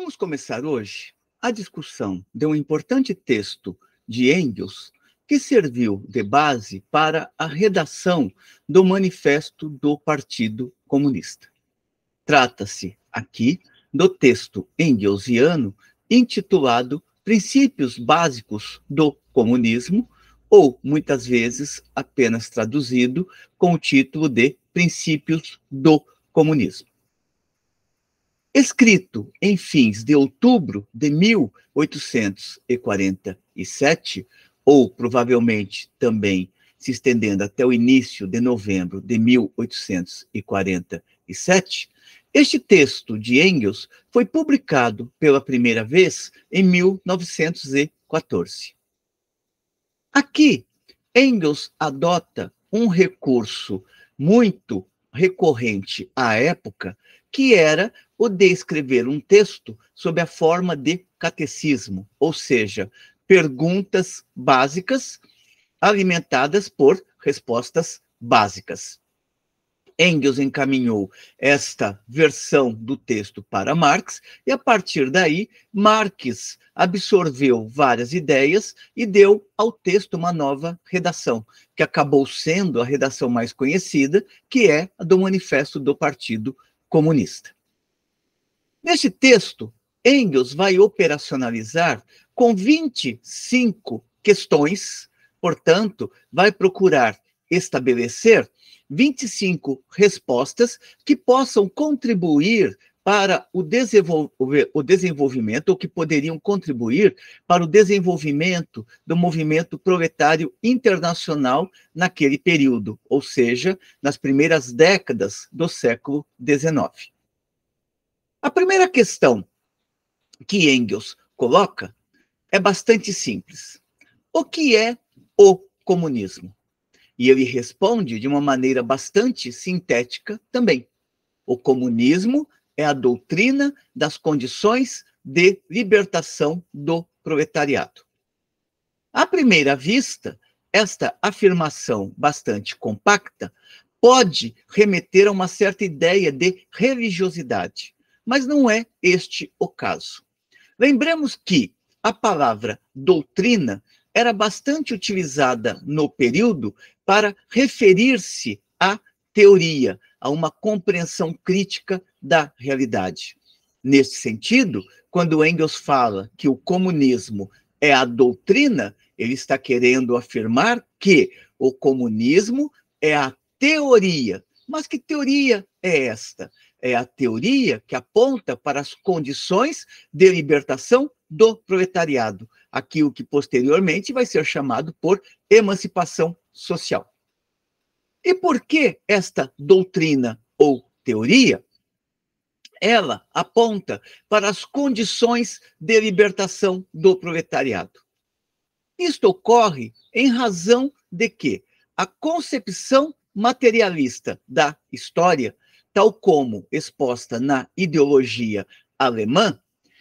Vamos começar hoje a discussão de um importante texto de Engels que serviu de base para a redação do Manifesto do Partido Comunista. Trata-se aqui do texto engelsiano intitulado Princípios Básicos do Comunismo, ou muitas vezes apenas traduzido com o título de Princípios do Comunismo. Escrito em fins de outubro de 1847, ou provavelmente também se estendendo até o início de novembro de 1847, este texto de Engels foi publicado pela primeira vez em 1914. Aqui, Engels adota um recurso muito recorrente à época, que era o de escrever um texto sob a forma de catecismo, ou seja, perguntas básicas alimentadas por respostas básicas. Engels encaminhou esta versão do texto para Marx, e a partir daí, Marx absorveu várias ideias e deu ao texto uma nova redação, que acabou sendo a redação mais conhecida, que é a do Manifesto do Partido Comunista. Neste texto, Engels vai operacionalizar com 25 questões, portanto, vai procurar estabelecer 25 respostas que possam contribuir para o, desenvol o desenvolvimento, ou que poderiam contribuir para o desenvolvimento do movimento proletário internacional naquele período, ou seja, nas primeiras décadas do século XIX. A primeira questão que Engels coloca é bastante simples: o que é o comunismo? E ele responde de uma maneira bastante sintética também. O comunismo é a doutrina das condições de libertação do proletariado. À primeira vista, esta afirmação bastante compacta pode remeter a uma certa ideia de religiosidade, mas não é este o caso. Lembremos que a palavra doutrina era bastante utilizada no período para referir-se à teoria, a uma compreensão crítica da realidade. Nesse sentido, quando Engels fala que o comunismo é a doutrina, ele está querendo afirmar que o comunismo é a teoria. Mas que teoria é esta? É a teoria que aponta para as condições de libertação do proletariado, aquilo que posteriormente vai ser chamado por emancipação social. E por que esta doutrina ou teoria? Ela aponta para as condições de libertação do proletariado. Isto ocorre em razão de que a concepção materialista da história, tal como exposta na ideologia alemã,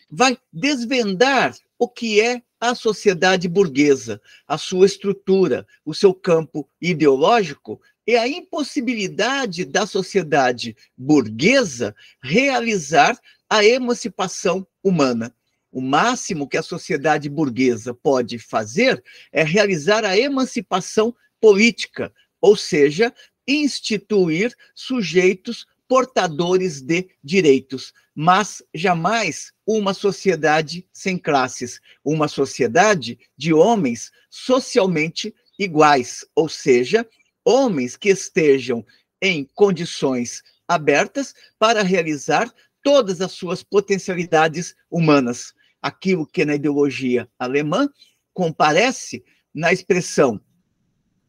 vai desvendar o que é a sociedade burguesa, a sua estrutura, o seu campo ideológico e a impossibilidade da sociedade burguesa realizar a emancipação humana. O máximo que a sociedade burguesa pode fazer é realizar a emancipação política, ou seja, instituir sujeitos portadores de direitos, mas jamais uma sociedade sem classes, uma sociedade de homens socialmente iguais, ou seja, homens que estejam em condições abertas para realizar todas as suas potencialidades humanas. Aquilo que na ideologia alemã comparece na expressão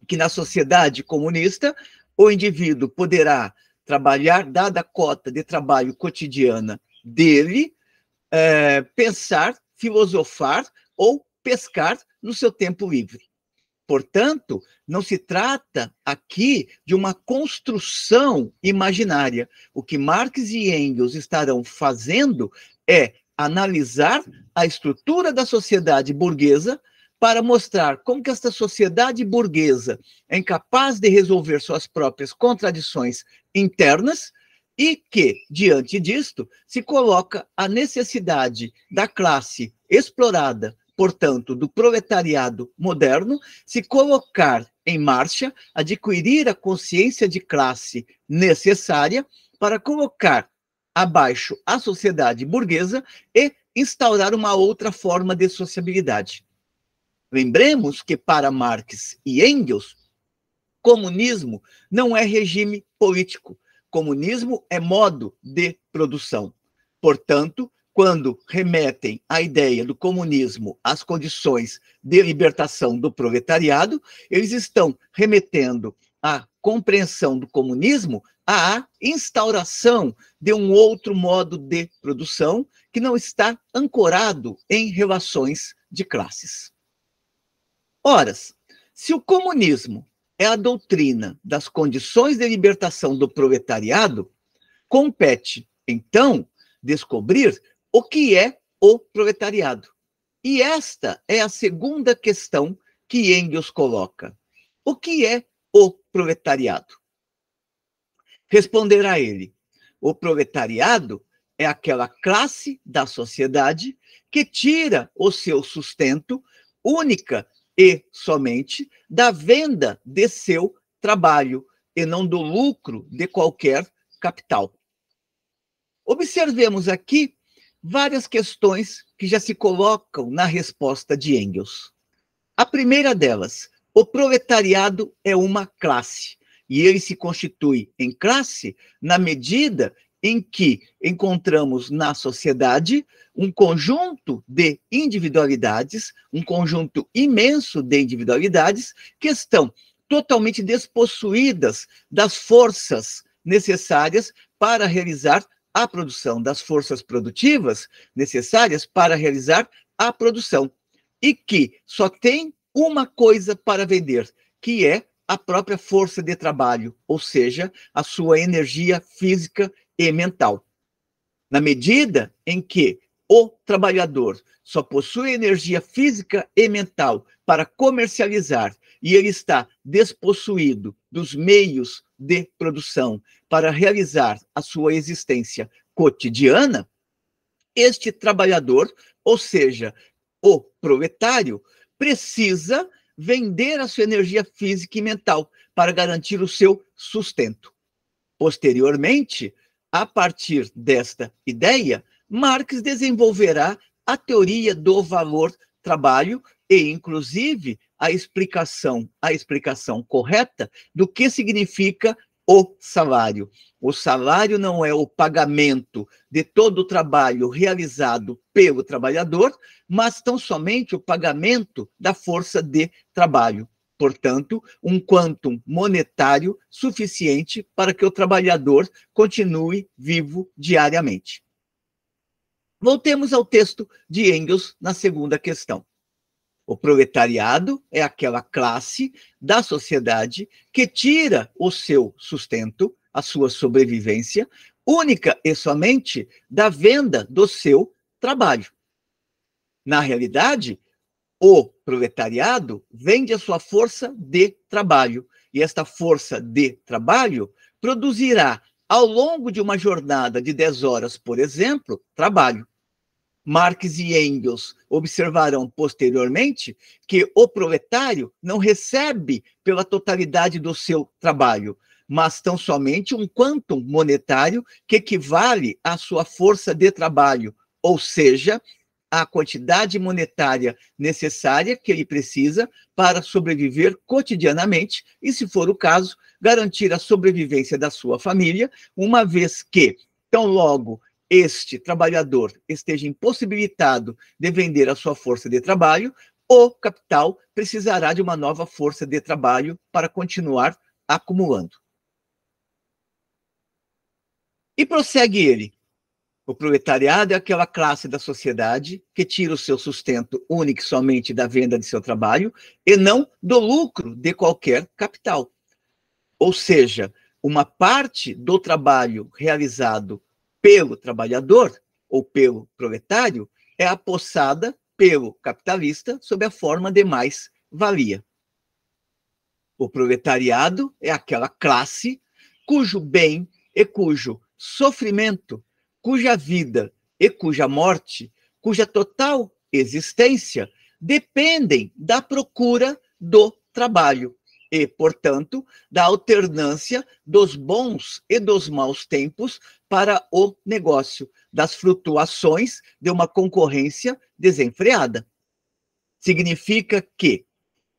que na sociedade comunista o indivíduo poderá trabalhar, dada a cota de trabalho cotidiana dele, é, pensar, filosofar ou pescar no seu tempo livre. Portanto, não se trata aqui de uma construção imaginária. O que Marx e Engels estarão fazendo é analisar a estrutura da sociedade burguesa para mostrar como que esta sociedade burguesa é incapaz de resolver suas próprias contradições internas e que, diante disto, se coloca a necessidade da classe explorada, portanto, do proletariado moderno, se colocar em marcha, adquirir a consciência de classe necessária para colocar abaixo a sociedade burguesa e instaurar uma outra forma de sociabilidade. Lembremos que para Marx e Engels, comunismo não é regime político. Comunismo é modo de produção. Portanto, quando remetem a ideia do comunismo às condições de libertação do proletariado, eles estão remetendo a compreensão do comunismo à instauração de um outro modo de produção que não está ancorado em relações de classes. Ora, se o comunismo é a doutrina das condições de libertação do proletariado, compete, então, descobrir o que é o proletariado. E esta é a segunda questão que Engels coloca. O que é o proletariado? Responderá ele: o proletariado é aquela classe da sociedade que tira o seu sustento única e somente da venda de seu trabalho e não do lucro de qualquer capital. Observemos aqui várias questões que já se colocam na resposta de Engels. A primeira delas, o proletariado é uma classe e ele se constitui em classe na medida em que encontramos na sociedade um conjunto de individualidades, um conjunto imenso de individualidades que estão totalmente despossuídas das forças necessárias para realizar a produção, das forças produtivas necessárias para realizar a produção, e que só tem uma coisa para vender, que é a própria força de trabalho, ou seja, a sua energia física e mental. Na medida em que o trabalhador só possui energia física e mental para comercializar e ele está despossuído dos meios de produção para realizar a sua existência cotidiana, este trabalhador, ou seja, o proletário, precisa vender a sua energia física e mental para garantir o seu sustento. Posteriormente, a partir desta ideia, Marx desenvolverá a teoria do valor trabalho e, inclusive, a explicação, a explicação correta do que significa o salário. O salário não é o pagamento de todo o trabalho realizado pelo trabalhador, mas tão somente o pagamento da força de trabalho portanto, um quantum monetário suficiente para que o trabalhador continue vivo diariamente. Voltemos ao texto de Engels na segunda questão. O proletariado é aquela classe da sociedade que tira o seu sustento, a sua sobrevivência, única e somente da venda do seu trabalho. Na realidade, o proletariado vende a sua força de trabalho. E esta força de trabalho produzirá, ao longo de uma jornada de 10 horas, por exemplo, trabalho. Marx e Engels observarão posteriormente que o proletário não recebe pela totalidade do seu trabalho, mas tão somente um quantum monetário que equivale à sua força de trabalho, ou seja, a quantidade monetária necessária que ele precisa para sobreviver cotidianamente e, se for o caso, garantir a sobrevivência da sua família, uma vez que, tão logo este trabalhador esteja impossibilitado de vender a sua força de trabalho, o capital precisará de uma nova força de trabalho para continuar acumulando. E prossegue ele. O proletariado é aquela classe da sociedade que tira o seu sustento único somente da venda de seu trabalho e não do lucro de qualquer capital. Ou seja, uma parte do trabalho realizado pelo trabalhador ou pelo proletário é apossada pelo capitalista sob a forma de mais-valia. O proletariado é aquela classe cujo bem e cujo sofrimento cuja vida e cuja morte, cuja total existência dependem da procura do trabalho e, portanto, da alternância dos bons e dos maus tempos para o negócio, das flutuações de uma concorrência desenfreada. Significa que,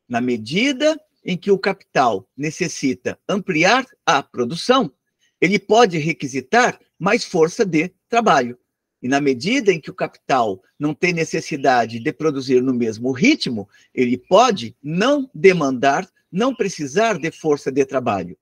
na medida em que o capital necessita ampliar a produção, ele pode requisitar mais força de trabalho. E na medida em que o capital não tem necessidade de produzir no mesmo ritmo, ele pode não demandar, não precisar de força de trabalho.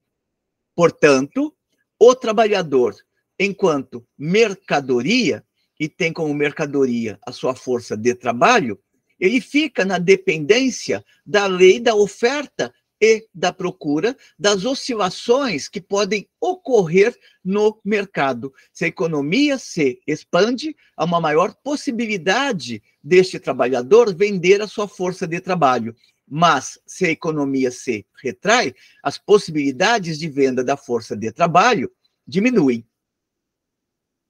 Portanto, o trabalhador, enquanto mercadoria, e tem como mercadoria a sua força de trabalho, ele fica na dependência da lei da oferta e da procura, das oscilações que podem ocorrer no mercado. Se a economia se expande, há uma maior possibilidade deste trabalhador vender a sua força de trabalho. Mas, se a economia se retrai, as possibilidades de venda da força de trabalho diminuem.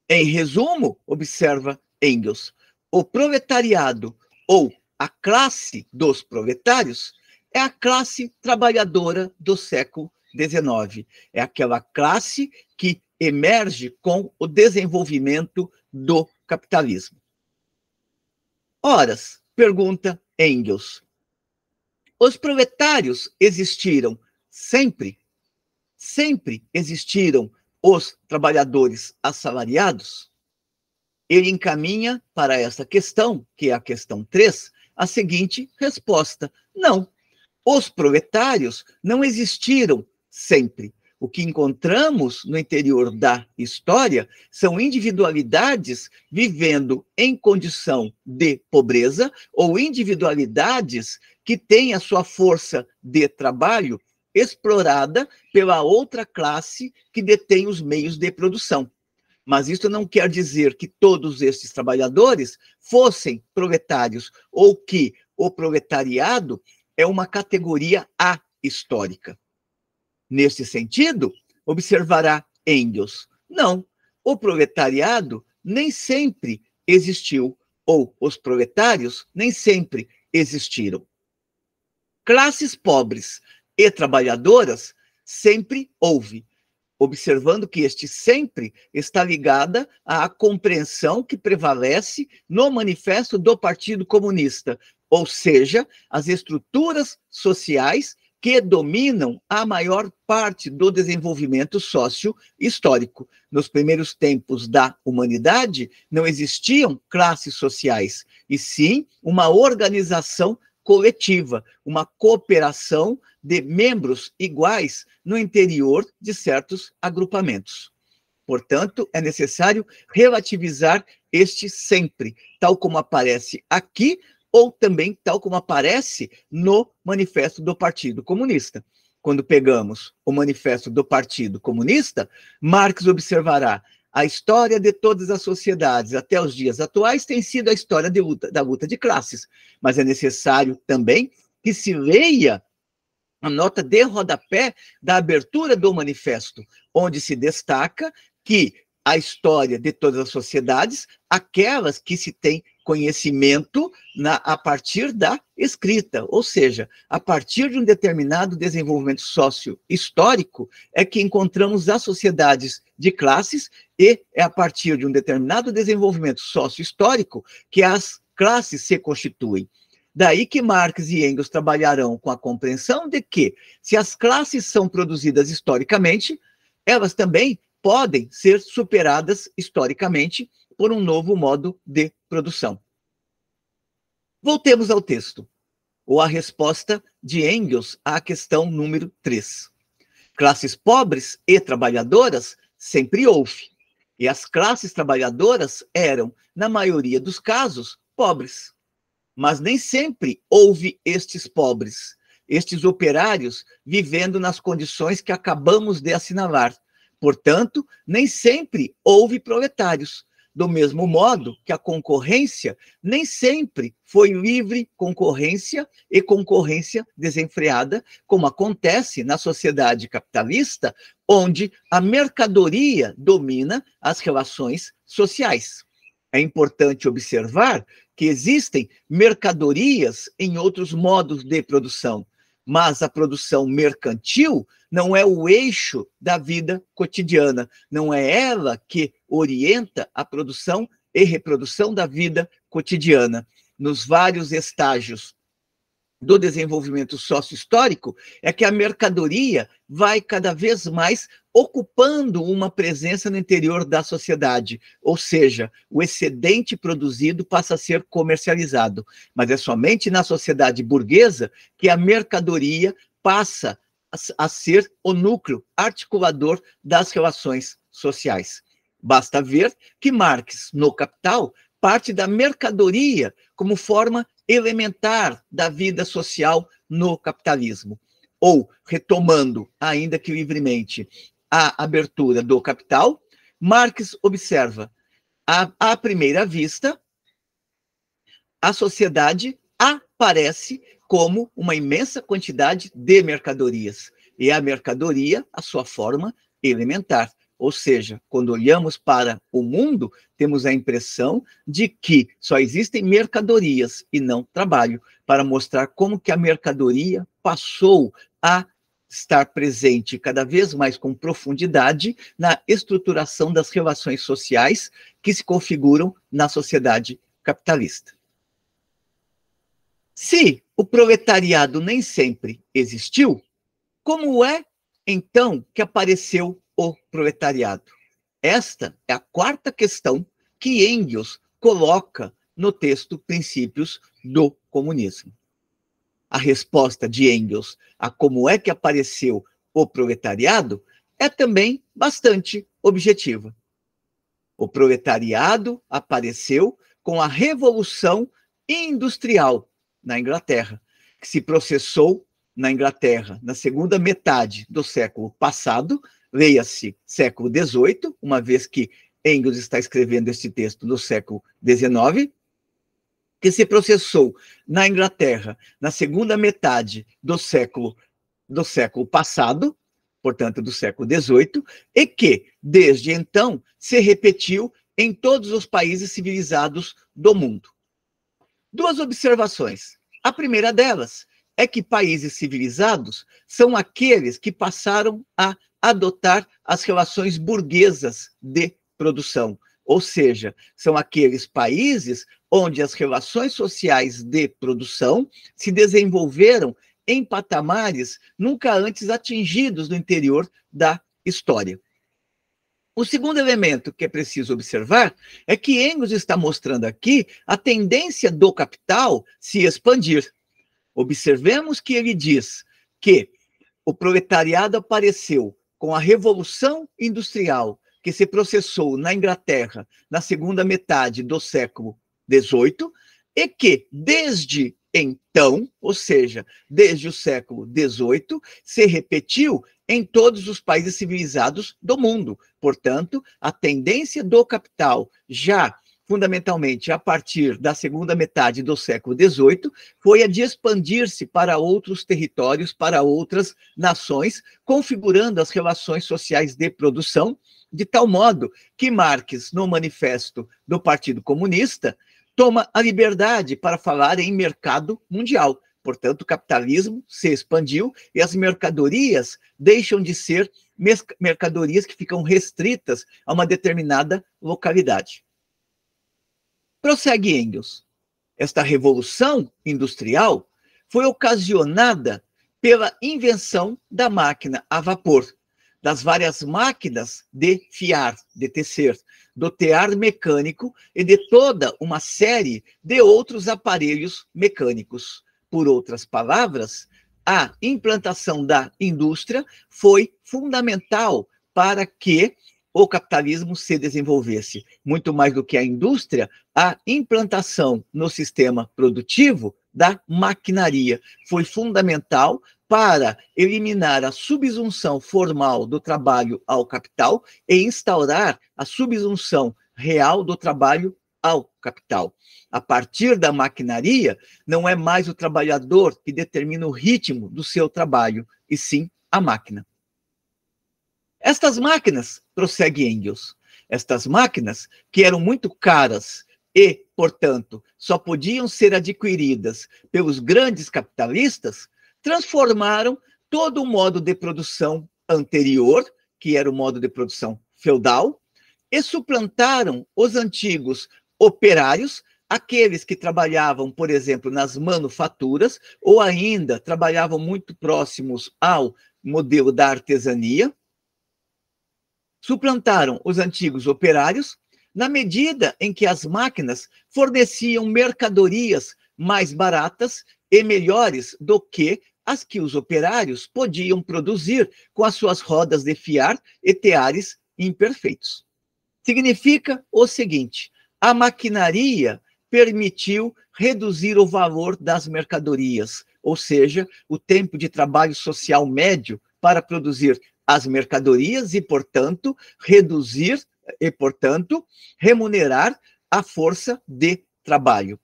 Em resumo, observa Engels, o proletariado ou a classe dos proletários é a classe trabalhadora do século XIX. É aquela classe que emerge com o desenvolvimento do capitalismo. Horas, pergunta Engels. Os proletários existiram sempre? Sempre existiram os trabalhadores assalariados? Ele encaminha para essa questão, que é a questão 3, a seguinte resposta: não, os proletários não existiram sempre. O que encontramos no interior da história são individualidades vivendo em condição de pobreza ou individualidades que têm a sua força de trabalho explorada pela outra classe que detém os meios de produção. Mas isso não quer dizer que todos estes trabalhadores fossem proletários ou que o proletariado é uma categoria ahistórica. Nesse sentido, observará Engels, não, o proletariado nem sempre existiu, ou os proletários nem sempre existiram. Classes pobres e trabalhadoras sempre houve, observando que este sempre está ligada à compreensão que prevalece no manifesto do Partido Comunista ou seja, as estruturas sociais que dominam a maior parte do desenvolvimento sócio-histórico. Nos primeiros tempos da humanidade, não existiam classes sociais, e sim uma organização coletiva, uma cooperação de membros iguais no interior de certos agrupamentos. Portanto, é necessário relativizar este sempre, tal como aparece aqui ou também tal como aparece no manifesto do Partido Comunista. Quando pegamos o manifesto do Partido Comunista, Marx observará a história de todas as sociedades até os dias atuais tem sido a história luta, da luta de classes, mas é necessário também que se leia a nota de rodapé da abertura do manifesto, onde se destaca que a história de todas as sociedades, aquelas que se tem conhecimento na, a partir da escrita, ou seja, a partir de um determinado desenvolvimento sócio-histórico, é que encontramos as sociedades de classes e é a partir de um determinado desenvolvimento sócio-histórico que as classes se constituem. Daí que Marx e Engels trabalharão com a compreensão de que, se as classes são produzidas historicamente, elas também podem ser superadas historicamente por um novo modo de produção. Voltemos ao texto, ou à resposta de Engels à questão número 3. Classes pobres e trabalhadoras sempre houve, e as classes trabalhadoras eram, na maioria dos casos, pobres. Mas nem sempre houve estes pobres, estes operários vivendo nas condições que acabamos de assinalar. Portanto, nem sempre houve proletários, do mesmo modo que a concorrência nem sempre foi livre concorrência e concorrência desenfreada, como acontece na sociedade capitalista, onde a mercadoria domina as relações sociais. É importante observar que existem mercadorias em outros modos de produção, mas a produção mercantil não é o eixo da vida cotidiana, não é ela que orienta a produção e reprodução da vida cotidiana nos vários estágios do desenvolvimento sócio-histórico é que a mercadoria vai cada vez mais ocupando uma presença no interior da sociedade, ou seja, o excedente produzido passa a ser comercializado. Mas é somente na sociedade burguesa que a mercadoria passa a ser o núcleo articulador das relações sociais. Basta ver que Marx, no Capital, parte da mercadoria como forma elementar da vida social no capitalismo. Ou, retomando, ainda que livremente, a abertura do capital, Marx observa à, à primeira vista a sociedade aparece como uma imensa quantidade de mercadorias. E a mercadoria, a sua forma elementar. Ou seja, quando olhamos para o mundo, temos a impressão de que só existem mercadorias e não trabalho, para mostrar como que a mercadoria passou a estar presente cada vez mais com profundidade na estruturação das relações sociais que se configuram na sociedade capitalista. Se o proletariado nem sempre existiu, como é então que apareceu o proletariado? Esta é a quarta questão que Engels coloca no texto Princípios do Comunismo a resposta de Engels a como é que apareceu o proletariado é também bastante objetiva. O proletariado apareceu com a Revolução Industrial na Inglaterra, que se processou na Inglaterra na segunda metade do século passado, leia-se século XVIII, uma vez que Engels está escrevendo este texto no século XIX, que se processou na Inglaterra na segunda metade do século do século passado, portanto do século XVIII, e que desde então se repetiu em todos os países civilizados do mundo. Duas observações. A primeira delas é que países civilizados são aqueles que passaram a adotar as relações burguesas de produção, ou seja, são aqueles países onde as relações sociais de produção se desenvolveram em patamares nunca antes atingidos no interior da história. O segundo elemento que é preciso observar é que Engels está mostrando aqui a tendência do capital se expandir. Observemos que ele diz que o proletariado apareceu com a Revolução Industrial, que se processou na Inglaterra na segunda metade do século XVIII e que desde então, ou seja, desde o século XVIII, se repetiu em todos os países civilizados do mundo. Portanto, a tendência do capital, já fundamentalmente a partir da segunda metade do século XVIII, foi a de expandir-se para outros territórios, para outras nações, configurando as relações sociais de produção, de tal modo que Marx, no manifesto do Partido Comunista, toma a liberdade para falar em mercado mundial. Portanto, o capitalismo se expandiu e as mercadorias deixam de ser mercadorias que ficam restritas a uma determinada localidade. Prossegue Engels. Esta revolução industrial foi ocasionada pela invenção da máquina a vapor, das várias máquinas de fiar, de tecer, do tear mecânico e de toda uma série de outros aparelhos mecânicos. Por outras palavras, a implantação da indústria foi fundamental para que o capitalismo se desenvolvesse. Muito mais do que a indústria, a implantação no sistema produtivo da maquinaria foi fundamental para eliminar a subsunção formal do trabalho ao capital e instaurar a subsunção real do trabalho ao capital. A partir da maquinaria, não é mais o trabalhador que determina o ritmo do seu trabalho, e sim a máquina. Estas máquinas, prossegue Engels, estas máquinas, que eram muito caras e, portanto, só podiam ser adquiridas pelos grandes capitalistas, transformaram todo o modo de produção anterior, que era o modo de produção feudal, e suplantaram os antigos operários, aqueles que trabalhavam, por exemplo, nas manufaturas, ou ainda trabalhavam muito próximos ao modelo da artesania, suplantaram os antigos operários na medida em que as máquinas forneciam mercadorias mais baratas e melhores do que as que os operários podiam produzir com as suas rodas de fiar e teares imperfeitos. Significa o seguinte: a maquinaria permitiu reduzir o valor das mercadorias, ou seja, o tempo de trabalho social médio para produzir as mercadorias e, portanto, reduzir e, portanto, remunerar a força de trabalho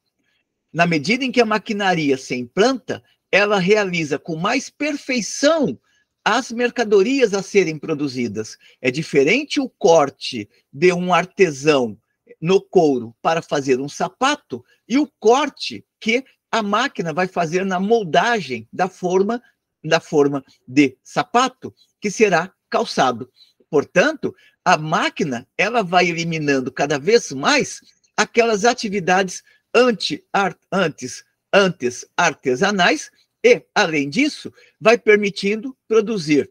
na medida em que a maquinaria se implanta, ela realiza com mais perfeição as mercadorias a serem produzidas. É diferente o corte de um artesão no couro para fazer um sapato e o corte que a máquina vai fazer na moldagem da forma da forma de sapato que será calçado. Portanto, a máquina ela vai eliminando cada vez mais aquelas atividades anti, antes, antes artesanais e, além disso, vai permitindo produzir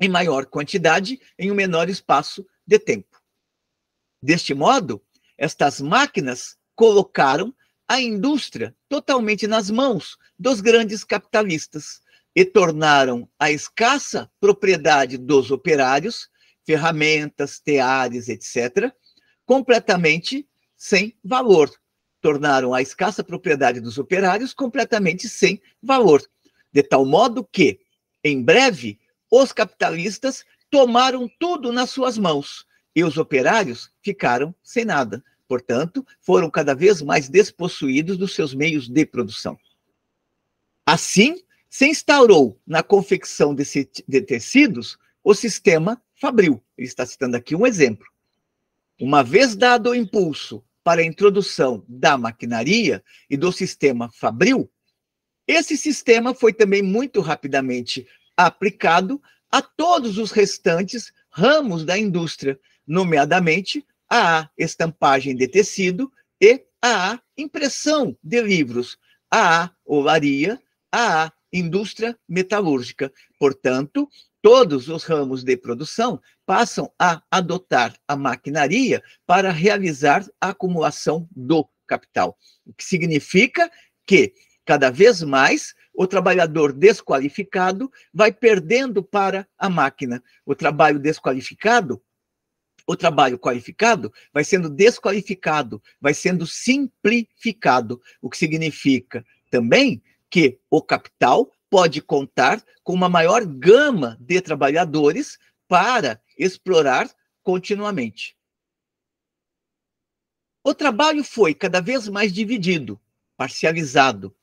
em maior quantidade em um menor espaço de tempo. Deste modo, estas máquinas colocaram a indústria totalmente nas mãos dos grandes capitalistas e tornaram a escassa propriedade dos operários, ferramentas, teares, etc., completamente sem valor, tornaram a escassa propriedade dos operários completamente sem valor, de tal modo que, em breve, os capitalistas tomaram tudo nas suas mãos e os operários ficaram sem nada. Portanto, foram cada vez mais despossuídos dos seus meios de produção. Assim, se instaurou na confecção de, de tecidos o sistema fabril. Ele está citando aqui um exemplo. Uma vez dado o impulso para a introdução da maquinaria e do sistema fabril, esse sistema foi também muito rapidamente aplicado a todos os restantes ramos da indústria, nomeadamente a estampagem de tecido e a impressão de livros, a olaria, a indústria metalúrgica. Portanto, todos os ramos de produção passam a adotar a maquinaria para realizar a acumulação do capital, o que significa que cada vez mais o trabalhador desqualificado vai perdendo para a máquina. O trabalho desqualificado, o trabalho qualificado vai sendo desqualificado, vai sendo simplificado, o que significa também que o capital pode contar com uma maior gama de trabalhadores para explorar continuamente. O trabalho foi cada vez mais dividido, parcializado,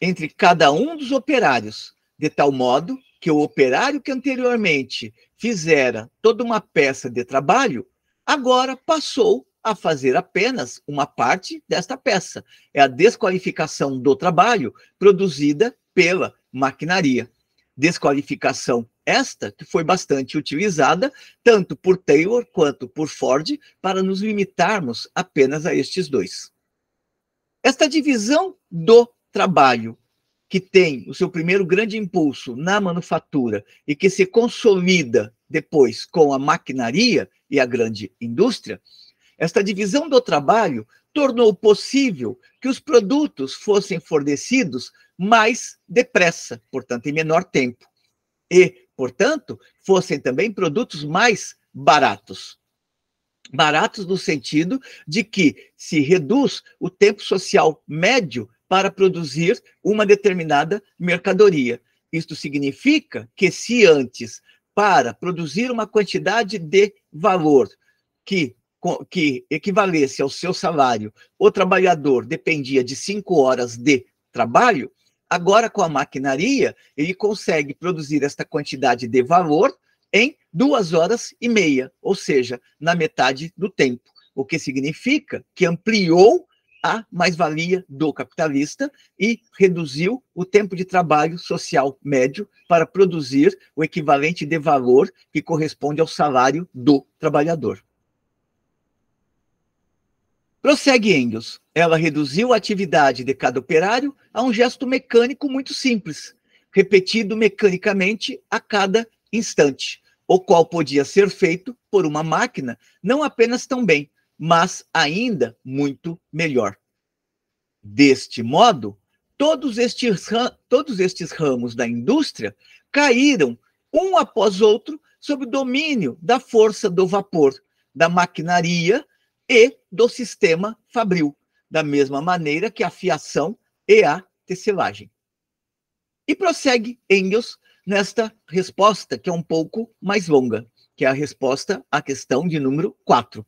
entre cada um dos operários, de tal modo que o operário que anteriormente fizera toda uma peça de trabalho, agora passou a fazer apenas uma parte desta peça. É a desqualificação do trabalho produzida pela maquinaria. Desqualificação esta que foi bastante utilizada tanto por Taylor quanto por Ford para nos limitarmos apenas a estes dois. Esta divisão do trabalho que tem o seu primeiro grande impulso na manufatura e que se consolida depois com a maquinaria e a grande indústria, esta divisão do trabalho tornou possível que os produtos fossem fornecidos mais depressa, portanto, em menor tempo, e, portanto, fossem também produtos mais baratos. Baratos no sentido de que se reduz o tempo social médio para produzir uma determinada mercadoria. Isto significa que, se antes, para produzir uma quantidade de valor que que equivalesse ao seu salário, o trabalhador dependia de cinco horas de trabalho, agora com a maquinaria, ele consegue produzir esta quantidade de valor em duas horas e meia, ou seja, na metade do tempo. O que significa que ampliou a mais-valia do capitalista e reduziu o tempo de trabalho social médio para produzir o equivalente de valor que corresponde ao salário do trabalhador. Prossegue Engels. Ela reduziu a atividade de cada operário a um gesto mecânico muito simples, repetido mecanicamente a cada instante, o qual podia ser feito por uma máquina não apenas tão bem, mas ainda muito melhor. Deste modo, todos estes, todos estes ramos da indústria caíram, um após outro, sob o domínio da força do vapor, da maquinaria e do sistema fabril, da mesma maneira que a fiação e a tecelagem. E prossegue Engels nesta resposta, que é um pouco mais longa, que é a resposta à questão de número 4.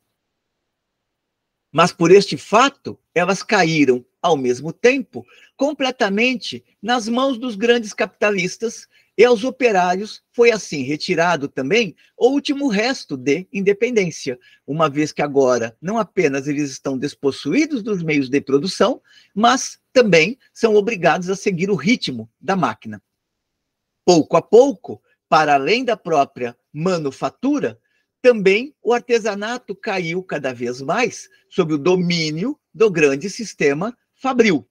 Mas por este fato, elas caíram, ao mesmo tempo, completamente nas mãos dos grandes capitalistas e aos operários foi assim retirado também o último resto de independência, uma vez que agora não apenas eles estão despossuídos dos meios de produção, mas também são obrigados a seguir o ritmo da máquina. Pouco a pouco, para além da própria manufatura, também o artesanato caiu cada vez mais sob o domínio do grande sistema fabril.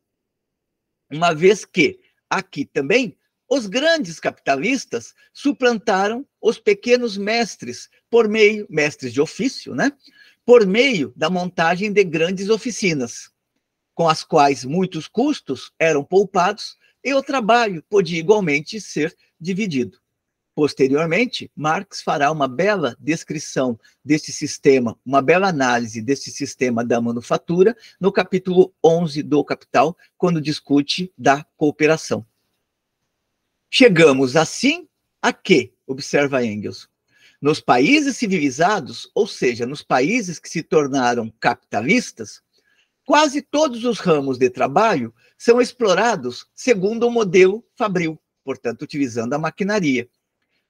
Uma vez que aqui também os grandes capitalistas suplantaram os pequenos mestres por meio mestres de ofício, né? Por meio da montagem de grandes oficinas, com as quais muitos custos eram poupados e o trabalho podia igualmente ser dividido. Posteriormente, Marx fará uma bela descrição deste sistema, uma bela análise deste sistema da manufatura no capítulo 11 do Capital, quando discute da cooperação. Chegamos assim a que, observa Engels, nos países civilizados, ou seja, nos países que se tornaram capitalistas, quase todos os ramos de trabalho são explorados segundo o modelo fabril, portanto, utilizando a maquinaria.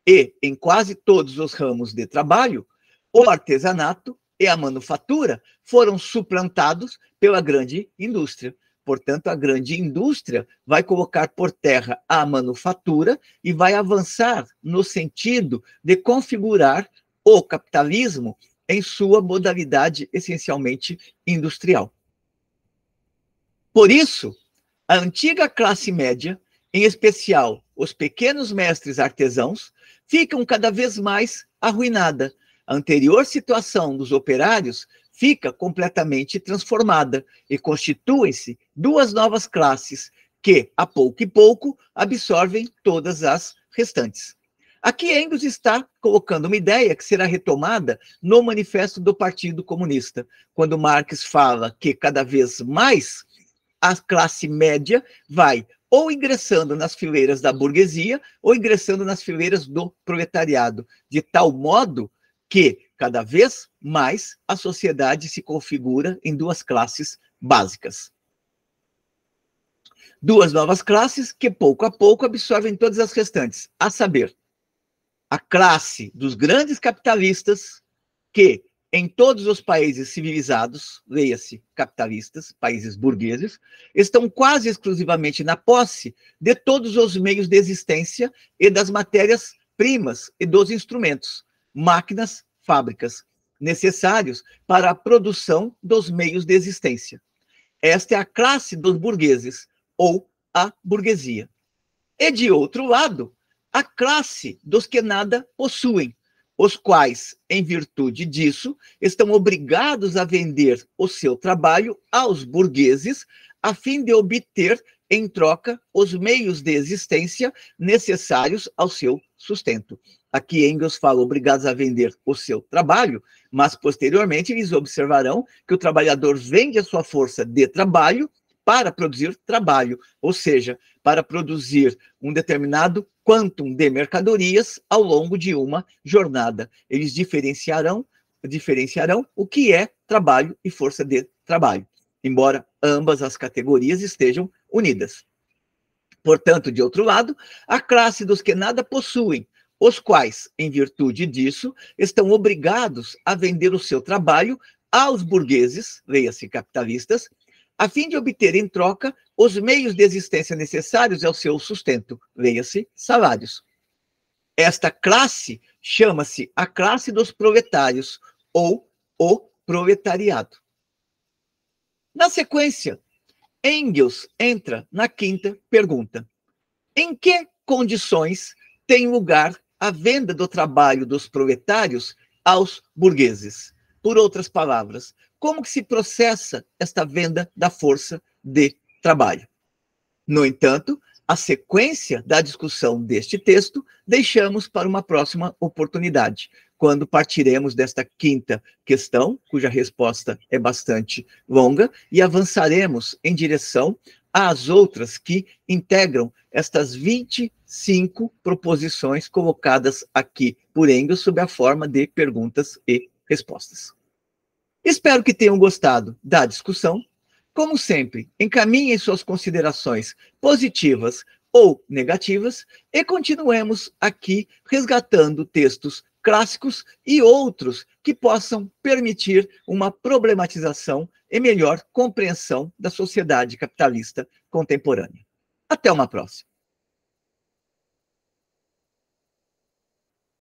E, em quase todos os ramos de trabalho, o artesanato e a manufatura foram suplantados pela grande indústria. Portanto, a grande indústria vai colocar por terra a manufatura e vai avançar no sentido de configurar o capitalismo em sua modalidade essencialmente industrial. Por isso, a antiga classe média, em especial os pequenos mestres artesãos, ficam cada vez mais arruinada. A anterior situação dos operários fica completamente transformada e constituem-se duas novas classes que, a pouco e pouco, absorvem todas as restantes. Aqui Engels está colocando uma ideia que será retomada no manifesto do Partido Comunista, quando Marx fala que cada vez mais a classe média vai ou ingressando nas fileiras da burguesia ou ingressando nas fileiras do proletariado, de tal modo que Cada vez mais a sociedade se configura em duas classes básicas. Duas novas classes que pouco a pouco absorvem todas as restantes, a saber, a classe dos grandes capitalistas que em todos os países civilizados, leia-se capitalistas, países burgueses, estão quase exclusivamente na posse de todos os meios de existência e das matérias primas e dos instrumentos, máquinas, fábricas necessários para a produção dos meios de existência. Esta é a classe dos burgueses, ou a burguesia. E, de outro lado, a classe dos que nada possuem, os quais, em virtude disso, estão obrigados a vender o seu trabalho aos burgueses, a fim de obter, em troca, os meios de existência necessários ao seu sustento. Aqui Engels fala obrigados a vender o seu trabalho, mas posteriormente eles observarão que o trabalhador vende a sua força de trabalho para produzir trabalho, ou seja, para produzir um determinado quantum de mercadorias ao longo de uma jornada. Eles diferenciarão, diferenciarão o que é trabalho e força de trabalho, embora ambas as categorias estejam unidas. Portanto, de outro lado, a classe dos que nada possuem os quais, em virtude disso, estão obrigados a vender o seu trabalho aos burgueses, leia-se capitalistas, a fim de obter em troca os meios de existência necessários ao seu sustento, leia-se salários. Esta classe chama-se a classe dos proletários ou o proletariado. Na sequência, Engels entra na quinta pergunta: em que condições tem lugar a venda do trabalho dos proletários aos burgueses. Por outras palavras, como que se processa esta venda da força de trabalho? No entanto, a sequência da discussão deste texto deixamos para uma próxima oportunidade, quando partiremos desta quinta questão, cuja resposta é bastante longa, e avançaremos em direção às outras que integram estas 25 proposições colocadas aqui por Engels sob a forma de perguntas e respostas. Espero que tenham gostado da discussão. Como sempre, encaminhem suas considerações positivas ou negativas e continuemos aqui resgatando textos clássicos e outros que possam permitir uma problematização e é melhor compreensão da sociedade capitalista contemporânea. Até uma próxima.